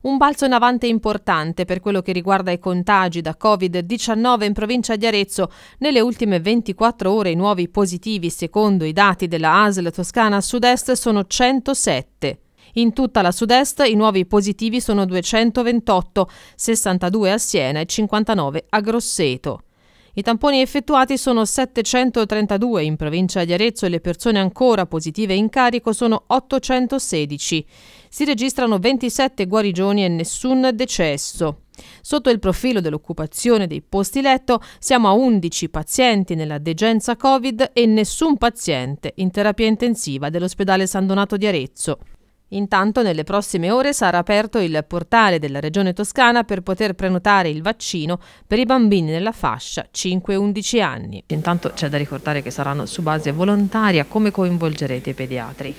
Un balzo in avanti importante per quello che riguarda i contagi da Covid-19 in provincia di Arezzo. Nelle ultime 24 ore i nuovi positivi, secondo i dati della ASL Toscana Sud-Est, sono 107. In tutta la Sud-Est i nuovi positivi sono 228, 62 a Siena e 59 a Grosseto. I tamponi effettuati sono 732 in provincia di Arezzo e le persone ancora positive in carico sono 816. Si registrano 27 guarigioni e nessun decesso. Sotto il profilo dell'occupazione dei posti letto siamo a 11 pazienti nella degenza Covid e nessun paziente in terapia intensiva dell'ospedale San Donato di Arezzo. Intanto nelle prossime ore sarà aperto il portale della Regione Toscana per poter prenotare il vaccino per i bambini nella fascia 5-11 anni. Intanto c'è da ricordare che saranno su base volontaria. Come coinvolgerete i pediatri?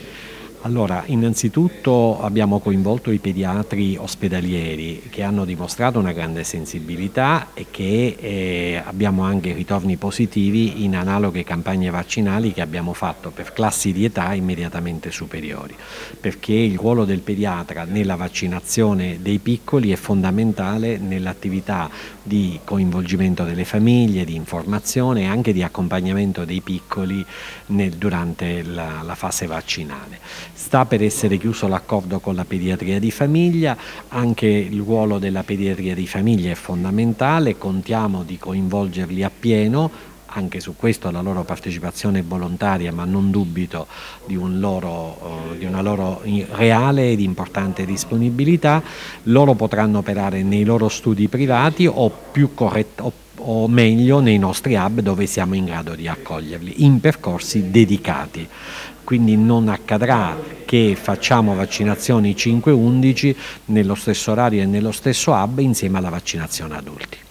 Allora, innanzitutto abbiamo coinvolto i pediatri ospedalieri che hanno dimostrato una grande sensibilità e che eh, abbiamo anche ritorni positivi in analoghe campagne vaccinali che abbiamo fatto per classi di età immediatamente superiori, perché il ruolo del pediatra nella vaccinazione dei piccoli è fondamentale nell'attività di coinvolgimento delle famiglie, di informazione e anche di accompagnamento dei piccoli nel, durante la, la fase vaccinale. Sta per essere chiuso l'accordo con la pediatria di famiglia, anche il ruolo della pediatria di famiglia è fondamentale, contiamo di coinvolgerli appieno anche su questo la loro partecipazione è volontaria ma non dubito di, un loro, eh, di, una loro reale ed importante disponibilità, loro potranno operare nei loro studi privati o più correttamente o meglio nei nostri hub dove siamo in grado di accoglierli, in percorsi dedicati. Quindi non accadrà che facciamo vaccinazioni 5-11 nello stesso orario e nello stesso hub insieme alla vaccinazione adulti.